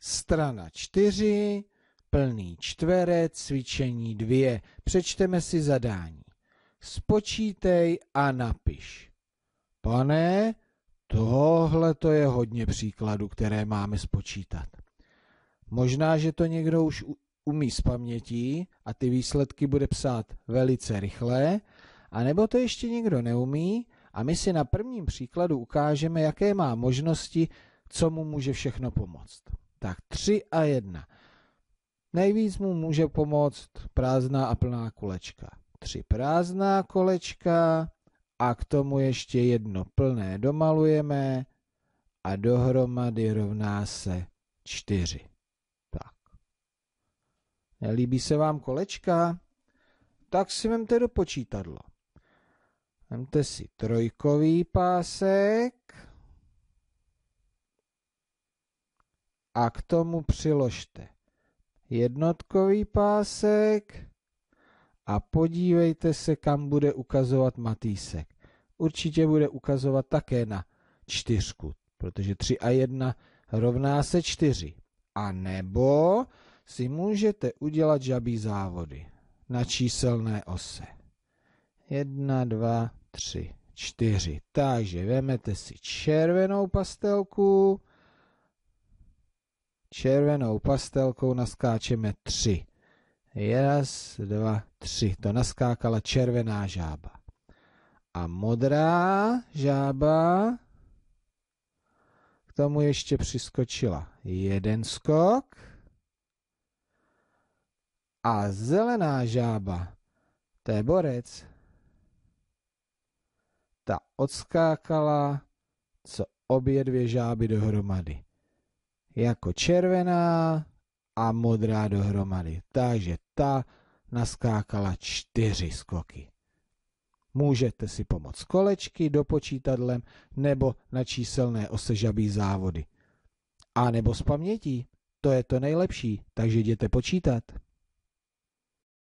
strana 4, plný čtverec, cvičení 2. Přečteme si zadání. Spočítej a napiš. Pane, tohle to je hodně příkladů, které máme spočítat. Možná, že to někdo už umí z pamětí a ty výsledky bude psát velice rychle, a nebo to ještě někdo neumí a my si na prvním příkladu ukážeme, jaké má možnosti, co mu může všechno pomoct. Tak 3 a 1. Nejvíc mu může pomoct prázdná a plná kolečka. Tři prázdná kolečka a k tomu ještě jedno plné domalujeme a dohromady rovná se čtyři. Tak. Nelíbí se vám kolečka? Tak si vemte do počítadlo. Vemte si trojkový pásek a k tomu přiložte jednotkový pásek a podívejte se, kam bude ukazovat Matýsek. Určitě bude ukazovat také na čtyřku, protože 3 a 1 rovná se 4. A nebo si můžete udělat žabí závody na číselné ose. 1, 2, 3, 4. Takže vemete si červenou pastelku, červenou pastelkou naskáčeme tři. Raz, dva, tři. To naskákala červená žába. A modrá žába k tomu ještě přiskočila jeden skok. A zelená žába, to je borec, ta odskákala co obě dvě žáby dohromady jako červená a modrá dohromady. Takže ta naskákala čtyři skoky. Můžete si pomoct kolečky do počítadlem nebo na číselné osežabí závody. A nebo z pamětí. To je to nejlepší, takže jděte počítat.